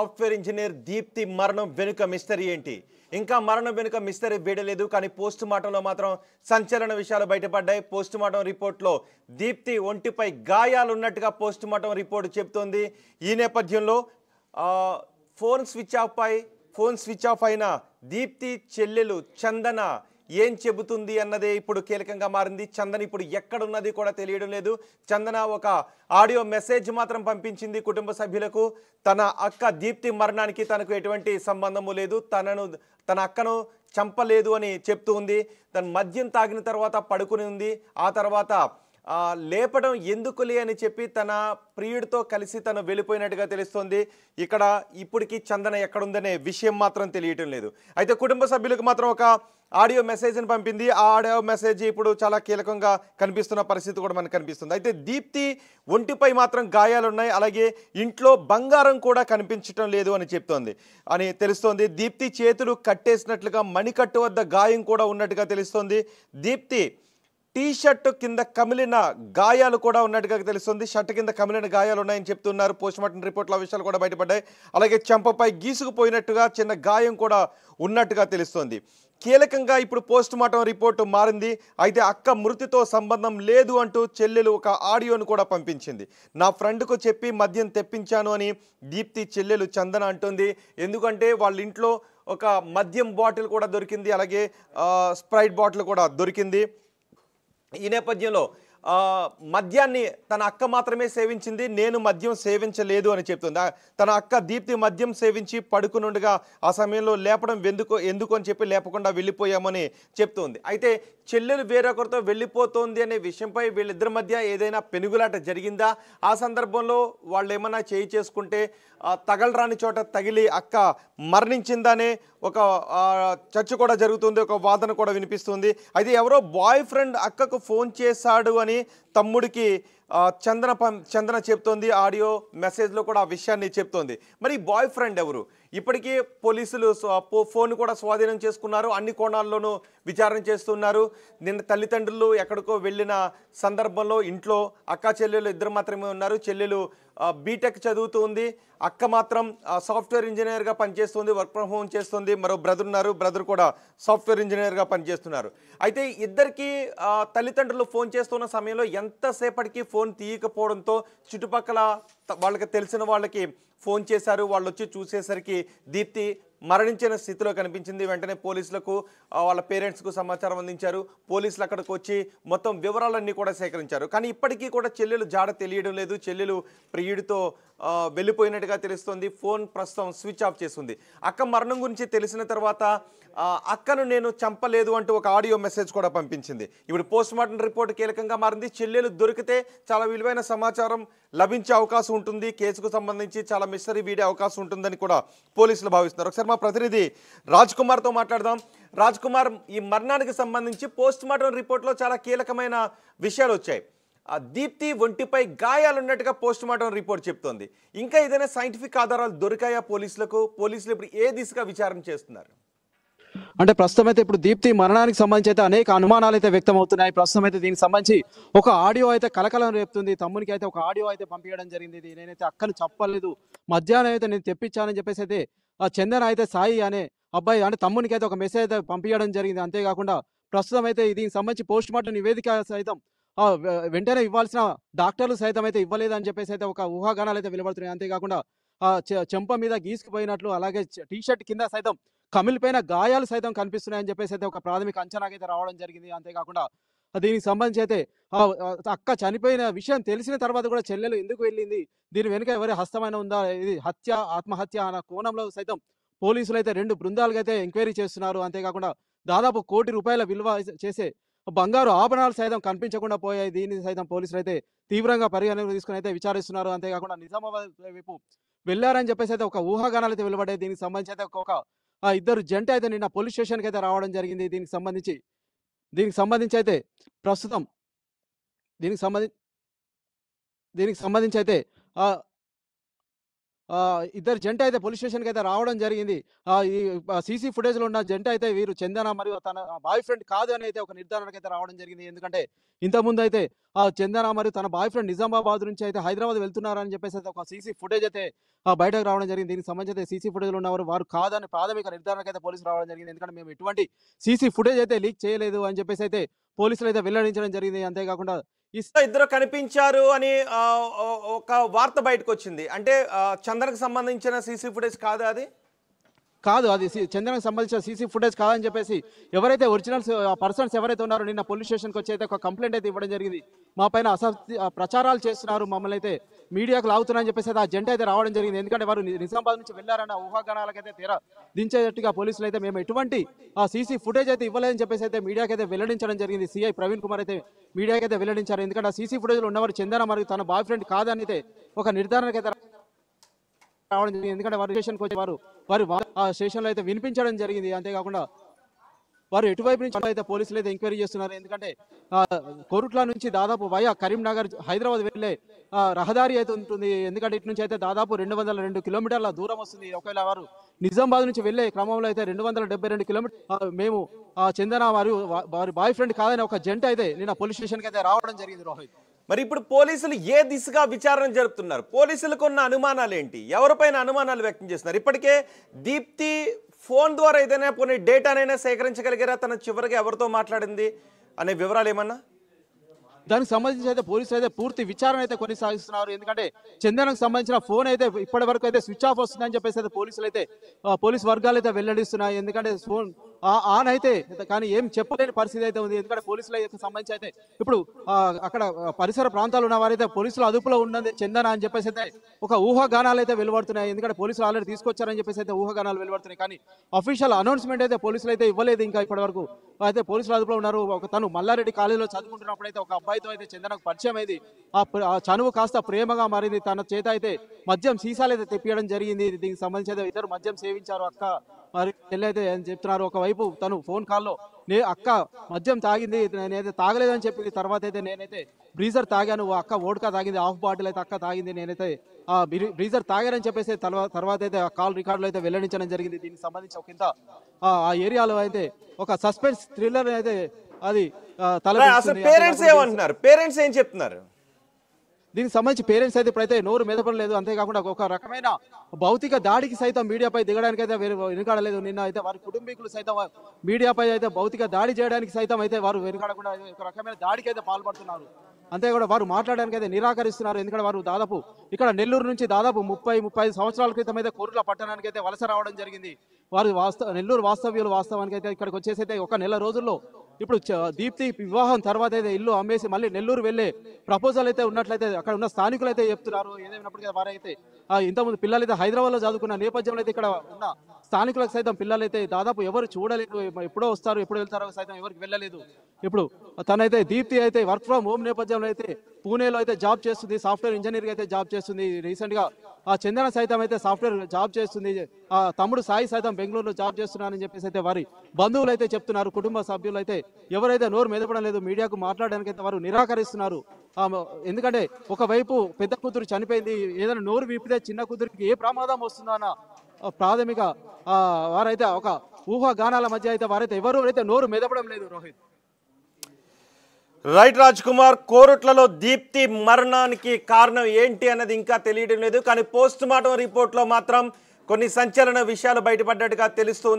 software engineer Deepti మరణం వెనుక mystery ఏంటి ఇంకా మరణం వెనుక మిస్టరీ వేయలేదు కానీ పోస్ట్ మార్టంలో మాత్రం సంచలన విషయాలు బయటపడ్డాయి పోస్ట్ మార్టం రిపోర్ట్లో దీప్తి ఒంటిపై గాయాలు ఉన్నట్టుగా పోస్ట్ మార్టం రిపోర్టు చెబుతోంది ఈ నేపథ్యంలో ఫోన్ స్విచ్ ఆఫ్పై ఫోన్ స్విచ్ ఆఫ్ అయిన దీప్తి చెల్లెలు చందన ఏం చెబుతుంది అన్నదే ఇప్పుడు కీలకంగా మారింది చందన్ ఇప్పుడు ఎక్కడున్నది కూడా తెలియడం లేదు చందన ఒక ఆడియో మెసేజ్ మాత్రం పంపించింది కుటుంబ సభ్యులకు తన అక్క దీప్తి మరణానికి తనకు ఎటువంటి సంబంధము లేదు తనను తన అక్కను చంపలేదు అని చెప్తూ ఉంది తన మద్యం తాగిన తర్వాత పడుకుని ఉంది ఆ తర్వాత లేపడం ఎందుకులే అని చెప్పి తన ప్రియుడితో కలిసి తను వెళ్ళిపోయినట్టుగా తెలుస్తోంది ఇక్కడ ఇప్పటికీ చందన ఎక్కడుందనే విషయం మాత్రం తెలియటం లేదు అయితే కుటుంబ సభ్యులకు మాత్రం ఒక ఆడియో మెసేజ్ని పంపింది ఆ ఆడియో మెసేజ్ ఇప్పుడు చాలా కీలకంగా కనిపిస్తున్న పరిస్థితి కూడా మనకు కనిపిస్తుంది అయితే దీప్తి ఒంటిపై మాత్రం గాయాలున్నాయి అలాగే ఇంట్లో బంగారం కూడా కనిపించటం లేదు అని చెప్తోంది అని తెలుస్తోంది దీప్తి చేతులు కట్టేసినట్లుగా మణికట్టు వద్ద గాయం కూడా ఉన్నట్టుగా తెలుస్తోంది దీప్తి టీ షర్ట్ కింద కమిలిన గాయాలు కూడా ఉన్నట్టుగా తెలుస్తుంది షర్ట్ కింద కమిలిన గాయాలు ఉన్నాయని చెప్తున్నారు పోస్ట్ మార్టం రిపోర్ట్ల విషయాలు కూడా బయటపడ్డాయి అలాగే చెంపపై గీసుకుపోయినట్టుగా చిన్న గాయం కూడా ఉన్నట్టుగా తెలుస్తోంది కీలకంగా ఇప్పుడు పోస్ట్ మార్టం రిపోర్టు మారింది అయితే అక్క మృతితో సంబంధం లేదు అంటూ చెల్లెలు ఒక ఆడియోను కూడా పంపించింది నా ఫ్రెండ్కు చెప్పి మద్యం తెప్పించాను అని దీప్తి చెల్లెలు చందన అంటుంది ఎందుకంటే వాళ్ళ ఇంట్లో ఒక మద్యం బాటిల్ కూడా దొరికింది అలాగే స్ప్రైట్ బాటిల్ కూడా దొరికింది ఈ నేపథ్యంలో మద్యాన్ని తన అక్క మాత్రమే సేవించింది నేను మద్యం సేవించలేదు అని చెప్తుంది తన అక్క దీప్తి మద్యం సేవించి పడుకునుండగా ఆ సమయంలో లేపడం ఎందుకు ఎందుకు అని చెప్పి లేపకుండా వెళ్ళిపోయామని చెప్తుంది అయితే చెల్లెలు వేరొకరితో వెళ్ళిపోతోంది అనే విషయంపై వీళ్ళిద్దరి మధ్య ఏదైనా పెనుగులాట జరిగిందా ఆ సందర్భంలో వాళ్ళు ఏమైనా చేయి చేసుకుంటే తగలరాని చోట తగిలి అక్క మరణించిందనే ఒక చర్చ కూడా జరుగుతుంది ఒక వాదన కూడా వినిపిస్తుంది అయితే ఎవరో బాయ్ ఫ్రెండ్ అక్కకు ఫోన్ చేశాడు అని తమ్ముడికి చందన చందన చెప్తోంది ఆడియో మెసేజ్లో కూడా ఆ విషయాన్ని చెప్తోంది మరి బాయ్ ఫ్రెండ్ ఎవరు ఇప్పటికే పోలీసులు ఫోన్ కూడా స్వాధీనం చేసుకున్నారు అన్ని కోణాల్లోనూ విచారణ చేస్తున్నారు నిన్న తల్లిదండ్రులు ఎక్కడికో వెళ్ళిన సందర్భంలో ఇంట్లో అక్క చెల్లెలు ఇద్దరు మాత్రమే ఉన్నారు చెల్లెలు బీటెక్ చదువుతుంది అక్క మాత్రం సాఫ్ట్వేర్ ఇంజనీర్గా పనిచేస్తుంది వర్క్ ఫ్రమ్ హోమ్ చేస్తుంది మరో బ్రదర్ ఉన్నారు బ్రదర్ కూడా సాఫ్ట్వేర్ ఇంజనీర్గా పనిచేస్తున్నారు అయితే ఇద్దరికి తల్లిదండ్రులు ఫోన్ చేస్తున్న సమయంలో ఎంతసేపటికి ఫోన్ తీయకపోవడంతో చుట్టుపక్కల వాళ్ళకి తెలిసిన వాళ్ళకి ఫోన్ చేశారు వాళ్ళు వచ్చి చూసేసరికి దీప్తి మరణించిన స్థితిలో కనిపించింది వెంటనే పోలీసులకు వాళ్ళ పేరెంట్స్కు సమాచారం అందించారు పోలీసులు అక్కడికి వచ్చి మొత్తం వివరాలన్నీ కూడా సేకరించారు కానీ ఇప్పటికీ కూడా చెల్లెలు జాడ తెలియడం లేదు చెల్లెలు ప్రియుడితో వెళ్ళిపోయినట్టుగా తెలుస్తుంది ఫోన్ ప్రస్తుతం స్విచ్ ఆఫ్ చేస్తుంది అక్క మరణం గురించి తెలిసిన తర్వాత అక్కను నేను చంపలేదు అంటూ ఒక ఆడియో మెసేజ్ కూడా పంపించింది ఇప్పుడు పోస్ట్ మార్టం రిపోర్ట్ కీలకంగా మారింది చెల్లెలు దొరికితే చాలా విలువైన సమాచారం లభించే అవకాశం ఉంటుంది కేసుకు సంబంధించి చాలా మిషనరీ వీడే అవకాశం ఉంటుందని కూడా పోలీసులు భావిస్తున్నారు ఒకసారి మా ప్రతినిధి రాజ్ కుమార్తో మాట్లాడదాం రాజ్ కుమార్ ఈ మరణానికి సంబంధించి పోస్ట్ మార్టం రిపోర్ట్లో చాలా కీలకమైన విషయాలు వచ్చాయి ఆ దీప్తి ఒంటిపై గాయాలున్నట్టుగా పోస్ట్ మార్టం రిపోర్ట్ చెప్తోంది ఇంకా ఏదైనా సైంటిఫిక్ ఆధారాలు దొరికాయా పోలీసులకు పోలీసులు ఇప్పుడు ఏ దిశగా విచారణ చేస్తున్నారు అంటే ప్రస్తుతం అయితే ఇప్పుడు దీప్తి మరణానికి సంబంధించి అయితే అనేక అనుమానాలు అయితే వ్యక్తం అవుతున్నాయి ప్రస్తుతం అయితే దీనికి సంబంధించి ఒక ఆడియో అయితే కలకలం రేపుతుంది తమ్మునికి అయితే ఒక ఆడియో అయితే పంపించడం జరిగింది ఇది నేనైతే అక్కను చెప్పలేదు మధ్యాహ్నం అయితే నేను తెప్పించానని చెప్పేసి అయితే ఆ చందన అయితే సాయి అనే అబ్బాయి అంటే తమ్మునికి అయితే ఒక మెసేజ్ అయితే పంపించడం జరిగింది అంతేకాకుండా ప్రస్తుతం అయితే దీనికి సంబంధించి పోస్ట్ మార్టం నివేదిక సైతం వెంటనే ఇవ్వాల్సిన డాక్టర్లు సైతం అయితే ఇవ్వలేదని చెప్పేసి అయితే ఒక ఊహాగానాలు అయితే వెలువడుతున్నాయి అంతేకాకుండా చెంప మీద గీసుకుపోయినట్లు అలాగే టీ షర్ట్ కింద సైతం కమిల్ పైన గాయాలు సైతం కనిపిస్తున్నాయని చెప్పేసి అయితే ఒక ప్రాథమిక అయితే రావడం జరిగింది అంతేకాకుండా దీనికి సంబంధించి అయితే అక్క చనిపోయిన విషయం తెలిసిన తర్వాత కూడా చెల్లెలు ఎందుకు వెళ్ళింది దీని వెనుక ఎవరి హస్తమైన ఉందా ఇది హత్య ఆత్మహత్య అన్న కోణంలో సైతం పోలీసులు అయితే రెండు బృందాలుగా అయితే ఎంక్వైరీ చేస్తున్నారు అంతేకాకుండా దాదాపు కోటి రూపాయల విలువ చేసే బంగారు ఆభరణాలు సైతం కనిపించకుండా పోయాయి దీన్ని సైతం పోలీసులు అయితే తీవ్రంగా పరిగణనకు తీసుకుని అయితే విచారిస్తున్నారు అంతేకాకుండా నిజామాబాద్ వైపు వెళ్ళారని చెప్పేసి అయితే ఒక ఊహాగానాలు అయితే వెలువడే దీనికి సంబంధించి అయితే ఒక ఆ ఇద్దరు జంట అయితే నిన్న పోలీస్ స్టేషన్కి అయితే రావడం జరిగింది దీనికి సంబంధించి దీనికి సంబంధించి అయితే ప్రస్తుతం దీనికి సంబంధించి దీనికి సంబంధించి అయితే ఇద్దరు జంట అయితే పోలీస్ స్టేషన్కి అయితే రావడం జరిగింది ఈ సీసీ ఫుటేజ్లో ఉన్న జంట అయితే వీరు చందన మరియు తన బాయ్ ఫ్రెండ్ కాదు అని అయితే ఒక నిర్ధారణకు అయితే రావడం జరిగింది ఎందుకంటే ఇంతకుముందు అయితే ఆ చందన మరియు తన బాయ్ ఫ్రెండ్ నిజామాబాద్ నుంచి అయితే హైదరాబాద్ వెళ్తున్నారని చెప్పేసి అయితే ఒక సీసీ ఫుటేజ్ అయితే బయటకు రావడం జరిగింది దీనికి సంబంధించి అయితే సీసీ ఫుటేజ్లో ఉన్నవారు వారు కాదని ప్రాథమిక నిర్ధారణకు అయితే పోలీసులు రావడం జరిగింది ఎందుకంటే మేము ఎటువంటి సీసీ ఫుటేజ్ అయితే లీక్ చేయలేదు అని చెప్పేసి అయితే పోలీసులు అయితే వెల్లడించడం జరిగింది అంతేకాకుండా ఇద్దరు కనిపించారు అని ఒక వార్త బయటకు వచ్చింది అంటే చంద్రకు సంబంధించిన సీసీ ఫుటేజ్ కాదా అది కాదు అది చంద్రనికి సంబంధించిన సీసీ ఫుటేజ్ కాదని చెప్పేసి ఎవరైతే ఒరిజినల్స్ పర్సన్స్ ఎవరైతే ఉన్నారో నిన్న పోలీస్ స్టేషన్కి వచ్చి అయితే ఒక కంప్లైంట్ అయితే ఇవ్వడం జరిగింది మా పైన ప్రచారాలు చేస్తున్నారు మమ్మల్ని అయితే మీడియాకు లాగుతున్నారని చెప్పేసి ఆ జంట అయితే రావడం జరిగింది ఎందుకంటే వారు నిజామాబాద్ నుంచి వెళ్ళారన్న అయితే తీరా దించేటట్టుగా పోలీసులు అయితే మేము ఎటువంటి ఆ సీసీ ఫుటేజ్ అయితే ఇవ్వలేదని చెప్పేసి అయితే మీడియాకి అయితే వెల్లడించడం జరిగింది సిఐ ప్రవీణ్ కుమార్ అయితే మీడియాకి అయితే వెల్లడించారు ఎందుకంటే ఆ సీసీ ఫుటేజ్లో ఉన్నవారు చందన మరియు తన బాయ్ ఫ్రెండ్ కాదని అయితే ఒక నిర్ధారణకైతే రావడం జరిగింది ఎందుకంటే వారు స్టేషన్కి వచ్చే వారు వారు ఆ స్టేషన్లో అయితే వినిపించడం జరిగింది అంతేకాకుండా వారు ఎటువైపు నుంచి అయితే పోలీసులు అయితే ఎంక్వైరీ చేస్తున్నారు ఎందుకంటే కోరుట్ల నుంచి దాదాపు వయా కరీంనగర్ హైదరాబాద్ వెళ్ళే రహదారి అయితే ఉంటుంది ఎందుకంటే ఇటు నుంచి అయితే దాదాపు రెండు వందల రెండు కిలోమీటర్ల దూరం వస్తుంది ఒకవేళ వారు నిజామాబాద్ నుంచి వెళ్ళే క్రమంలో అయితే రెండు వందల రెండు కిలోమీటర్ మేము చందన వారు వారి బాయ్ ఫ్రెండ్ కాదని ఒక జంట అయితే నేను పోలీస్ స్టేషన్కి అయితే రావడం జరిగింది రోహిత్ మరి ఇప్పుడు పోలీసులు ఏ దిశగా విచారణ జరుపుతున్నారు పోలీసులకు ఉన్న అనుమానాలు ఏంటి ఎవరిపైన అనుమానాలు వ్యక్తం చేస్తున్నారు ఇప్పటికే దీప్తి ఫోన్ ద్వారా ఏదైనా కొన్ని డేటానైనా సేకరించగలిగారా తన చివరిగా ఎవరితో మాట్లాడింది అనే వివరాలు ఏమన్నా దానికి సంబంధించి అయితే పోలీసులు అయితే పూర్తి విచారణ అయితే కొనసాగిస్తున్నారు ఎందుకంటే చందనకు సంబంధించిన ఫోన్ అయితే ఇప్పటి వరకు అయితే స్విచ్ ఆఫ్ వస్తుందని చెప్పేసి అయితే పోలీసులు అయితే పోలీస్ వర్గాలు అయితే వెల్లడిస్తున్నాయి ఎందుకంటే ఫోన్ ఆన్ అయితే కానీ ఏం చెప్పలేని పరిస్థితి అయితే ఉంది ఎందుకంటే పోలీసుల సంబంధించి అయితే ఇప్పుడు అక్కడ పరిసర ప్రాంతాలు ఉన్న వారైతే పోలీసులు అదుపులో ఉన్నది చెందన అని చెప్పేసి అయితే ఒక ఊహాగానాలు అయితే వెలువడుతున్నాయి ఎందుకంటే పోలీసులు ఆల్రెడీ తీసుకొచ్చారని చెప్పేసి అయితే ఊహాగానాలు వెలువడుతున్నాయి కానీ అఫీషియల్ అనౌన్స్మెంట్ అయితే పోలీసులు అయితే ఇవ్వలేదు ఇంకా ఇప్పటి వరకు అయితే పోలీసులు అదుపులో ఉన్నారు ఒక తను మల్లారెడ్డి కాలేజీలో చదువుకుంటున్నప్పుడు అయితే ఒక అబ్బాయితో అయితే చందనకు పరిచయం అయింది ఆ చనువు కాస్త ప్రేమగా మారింది తన చేత అయితే మద్యం సీసాలు అయితే తెప్పించడం జరిగింది దీనికి సంబంధించి అయితే ఇద్దరు మద్యం సేవించారు అక్క మరి చెల్లైతే చెప్తున్నారు ఒకవైపు తను ఫోన్ కాల్లో నే అక్క మద్యం తాగింది నేనైతే తాగలేదని చెప్పింది తర్వాత అయితే నేనైతే బ్రీజర్ తాగాను అక్క ఓడ్కా తాగింది హాఫ్ బాటిల్ అయితే అక్క తాగింది నేనైతే ఆ బ్రీజర్ తాగారని చెప్పేసి తర్వాత అయితే ఆ కాల్ రికార్డులు అయితే వెల్లడించడం జరిగింది దీనికి సంబంధించి ఒక ఇంత ఆ ఏరియాలో అయితే ఒక సస్పెన్స్ థ్రిల్లర్ అయితే అది తల పేరెంట్స్ ఏమంటున్నారు పేరెంట్స్ ఏం చెప్తున్నారు దీనికి సంబంధించి పేరెంట్స్ అయితే ఇప్పుడైతే నోరు పడలేదు అంతేకాకుండా ఒక రకమైన భౌతిక దాడికి సైతం మీడియాపై దిగడానికి అయితే వెనుకాడలేదు నిన్న అయితే వారి కుటుంబీకులు సైతం మీడియాపై అయితే భౌతిక దాడి చేయడానికి సైతం అయితే వారు వెనుకాడకుండా ఒక రకమైన దాడికి అయితే పాల్పడుతున్నారు అంతేకాకుండా వారు మాట్లాడడానికి అయితే నిరాకరిస్తున్నారు ఎందుకంటే వారు దాదాపు ఇక్కడ నెల్లూరు నుంచి దాదాపు ముప్పై ముప్పై సంవత్సరాల క్రితం అయితే కోరుట్ల పట్టణానికి అయితే వలస రావడం జరిగింది వారు వాస్తవ నెల్లూరు వాస్తవ్యులు వాస్తవానికి అయితే ఇక్కడికి వచ్చేసి అయితే ఒక నెల రోజుల్లో ఇప్పుడు దీప్తి వివాహం తర్వాత అయితే ఇల్లు అమ్మేసి మళ్ళీ నెల్లూరు వెళ్ళే ప్రపోజల్ అయితే ఉన్నట్లయితే అక్కడ ఉన్న స్థానికులు అయితే చెప్తున్నారు ఏదైనా వారైతే ఇంతకుముందు పిల్లలు అయితే హైదరాబాద్లో చదువుకున్న నేపథ్యంలో అయితే ఇక్కడ ఉన్న స్థానికులకు సైతం పిల్లలైతే దాదాపు ఎవరు చూడలేదు ఎప్పుడో వస్తారు ఎప్పుడు వెళ్తారో సైతం ఎవరికి వెళ్ళలేదు ఇప్పుడు తనైతే దీప్తి అయితే వర్క్ ఫ్రమ్ హోమ్ నేపథ్యంలో అయితే పూణేలో అయితే జాబ్ చేస్తుంది సాఫ్ట్వేర్ ఇంజనీర్గా అయితే జాబ్ చేస్తుంది రీసెంట్గా ఆ చందన సైతం అయితే సాఫ్ట్వేర్ జాబ్ చేస్తుంది ఆ తమ్ముడు సాయి సైతం బెంగళూరులో జాబ్ చేస్తున్నారని చెప్పేసి అయితే వారి బంధువులు అయితే చెప్తున్నారు కుటుంబ సభ్యులు అయితే ఎవరైతే నోరు మెదపడం లేదు మీడియాకు మాట్లాడడానికి అయితే వారు నిరాకరిస్తున్నారు ఎందుకంటే ఒకవైపు పెద్ద కూతురు చనిపోయింది ఏదైనా నోరు విప్పితే చిన్న కూతురికి ఏ ప్రమాదం వస్తుందో అన్న ప్రాథమిక వారైతే ఒక ఊహాగానాల మధ్య అయితే వారైతే ఎవరు అయితే నోరు మెదపడం లేదు రోహిత్ రైట్ రాజ్ కుమార్ కోరుట్లలో దీప్తి మరణానికి కారణం ఏంటి అన్నది ఇంకా తెలియడం లేదు కానీ పోస్ట్ మార్టం రిపోర్ట్లో మాత్రం కొన్ని సంచలన విషయాలు బయటపడ్డట్టుగా తెలుస్తుంది